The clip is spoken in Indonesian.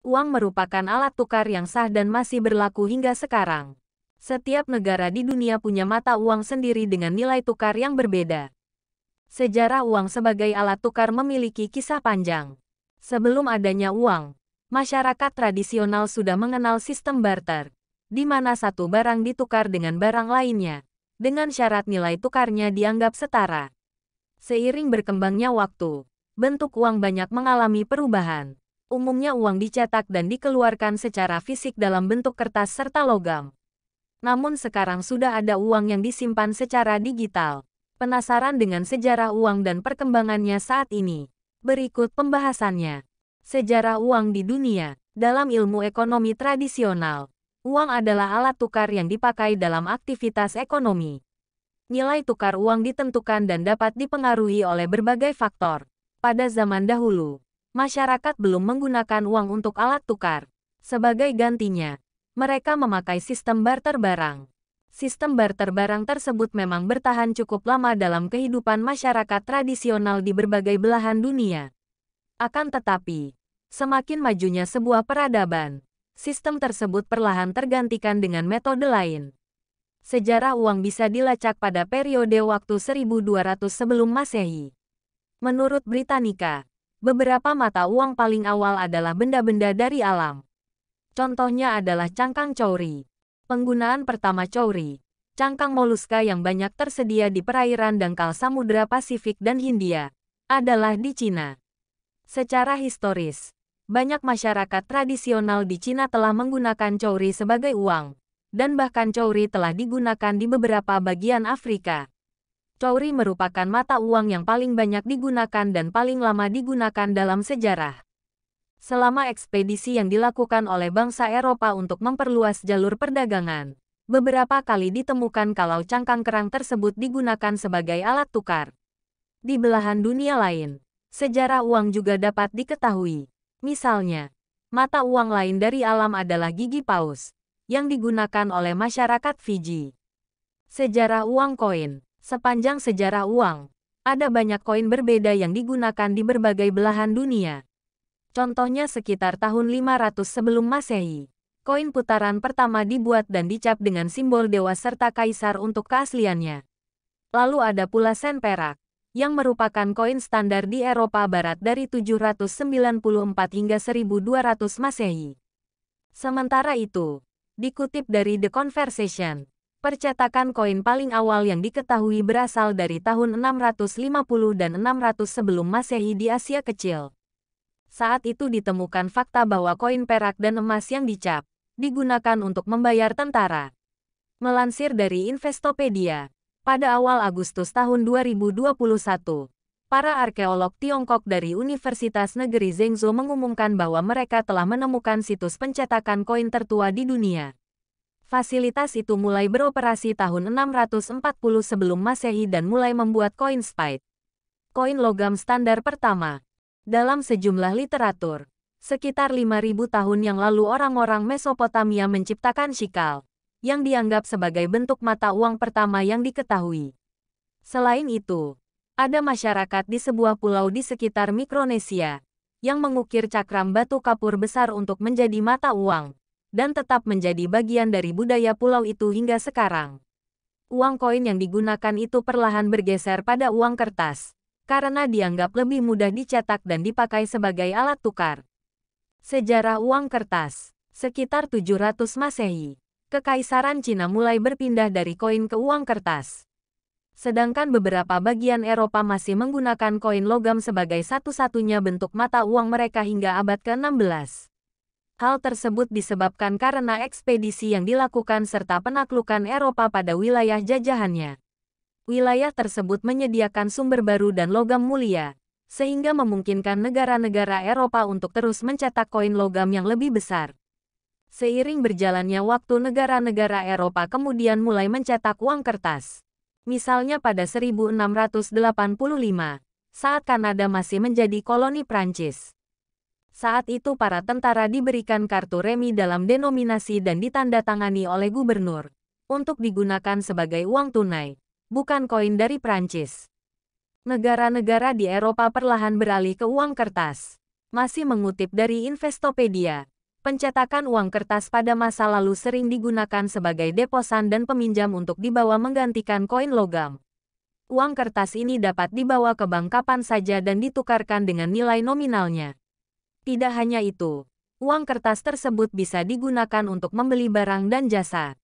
Uang merupakan alat tukar yang sah dan masih berlaku hingga sekarang. Setiap negara di dunia punya mata uang sendiri dengan nilai tukar yang berbeda. Sejarah uang sebagai alat tukar memiliki kisah panjang. Sebelum adanya uang, masyarakat tradisional sudah mengenal sistem barter, di mana satu barang ditukar dengan barang lainnya, dengan syarat nilai tukarnya dianggap setara. Seiring berkembangnya waktu, bentuk uang banyak mengalami perubahan umumnya uang dicetak dan dikeluarkan secara fisik dalam bentuk kertas serta logam. Namun sekarang sudah ada uang yang disimpan secara digital. Penasaran dengan sejarah uang dan perkembangannya saat ini? Berikut pembahasannya. Sejarah uang di dunia. Dalam ilmu ekonomi tradisional, uang adalah alat tukar yang dipakai dalam aktivitas ekonomi. Nilai tukar uang ditentukan dan dapat dipengaruhi oleh berbagai faktor. Pada zaman dahulu, masyarakat belum menggunakan uang untuk alat tukar. Sebagai gantinya, mereka memakai sistem barter barang. Sistem barter barang tersebut memang bertahan cukup lama dalam kehidupan masyarakat tradisional di berbagai belahan dunia. Akan tetapi, semakin majunya sebuah peradaban, sistem tersebut perlahan tergantikan dengan metode lain sejarah uang bisa dilacak pada periode waktu 1200 sebelum Masehi. Menurut Britannica, Beberapa mata uang paling awal adalah benda-benda dari alam. Contohnya adalah cangkang chowri. Penggunaan pertama chowri, cangkang moluska yang banyak tersedia di perairan dangkal Samudra Pasifik dan Hindia, adalah di Cina. Secara historis, banyak masyarakat tradisional di Cina telah menggunakan chowri sebagai uang, dan bahkan chowri telah digunakan di beberapa bagian Afrika. Chowri merupakan mata uang yang paling banyak digunakan dan paling lama digunakan dalam sejarah. Selama ekspedisi yang dilakukan oleh bangsa Eropa untuk memperluas jalur perdagangan, beberapa kali ditemukan kalau cangkang kerang tersebut digunakan sebagai alat tukar. Di belahan dunia lain, sejarah uang juga dapat diketahui. Misalnya, mata uang lain dari alam adalah gigi paus, yang digunakan oleh masyarakat Fiji. Sejarah uang koin Sepanjang sejarah uang, ada banyak koin berbeda yang digunakan di berbagai belahan dunia. Contohnya sekitar tahun 500 sebelum Masehi. Koin putaran pertama dibuat dan dicap dengan simbol dewa serta kaisar untuk keasliannya. Lalu ada pula sen perak, yang merupakan koin standar di Eropa Barat dari 794 hingga 1200 Masehi. Sementara itu, dikutip dari The Conversation, Percetakan koin paling awal yang diketahui berasal dari tahun 650 dan 600 sebelum Masehi di Asia Kecil. Saat itu ditemukan fakta bahwa koin perak dan emas yang dicap digunakan untuk membayar tentara. Melansir dari Investopedia, pada awal Agustus tahun 2021, para arkeolog Tiongkok dari Universitas Negeri Zhengzhou mengumumkan bahwa mereka telah menemukan situs pencetakan koin tertua di dunia. Fasilitas itu mulai beroperasi tahun 640 sebelum Masehi dan mulai membuat koin spite. Koin logam standar pertama. Dalam sejumlah literatur, sekitar 5000 tahun yang lalu orang-orang Mesopotamia menciptakan shikal, yang dianggap sebagai bentuk mata uang pertama yang diketahui. Selain itu, ada masyarakat di sebuah pulau di sekitar Mikronesia yang mengukir cakram batu kapur besar untuk menjadi mata uang dan tetap menjadi bagian dari budaya pulau itu hingga sekarang. Uang koin yang digunakan itu perlahan bergeser pada uang kertas, karena dianggap lebih mudah dicetak dan dipakai sebagai alat tukar. Sejarah uang kertas Sekitar 700 Masehi, Kekaisaran Cina mulai berpindah dari koin ke uang kertas. Sedangkan beberapa bagian Eropa masih menggunakan koin logam sebagai satu-satunya bentuk mata uang mereka hingga abad ke-16. Hal tersebut disebabkan karena ekspedisi yang dilakukan serta penaklukan Eropa pada wilayah jajahannya. Wilayah tersebut menyediakan sumber baru dan logam mulia, sehingga memungkinkan negara-negara Eropa untuk terus mencetak koin logam yang lebih besar. Seiring berjalannya waktu negara-negara Eropa kemudian mulai mencetak uang kertas. Misalnya pada 1685, saat Kanada masih menjadi koloni Prancis. Saat itu para tentara diberikan kartu remi dalam denominasi dan ditandatangani oleh gubernur untuk digunakan sebagai uang tunai, bukan koin dari Prancis. Negara-negara di Eropa perlahan beralih ke uang kertas. Masih mengutip dari Investopedia, pencetakan uang kertas pada masa lalu sering digunakan sebagai deposan dan peminjam untuk dibawa menggantikan koin logam. Uang kertas ini dapat dibawa ke bank kapan saja dan ditukarkan dengan nilai nominalnya. Tidak hanya itu, uang kertas tersebut bisa digunakan untuk membeli barang dan jasa.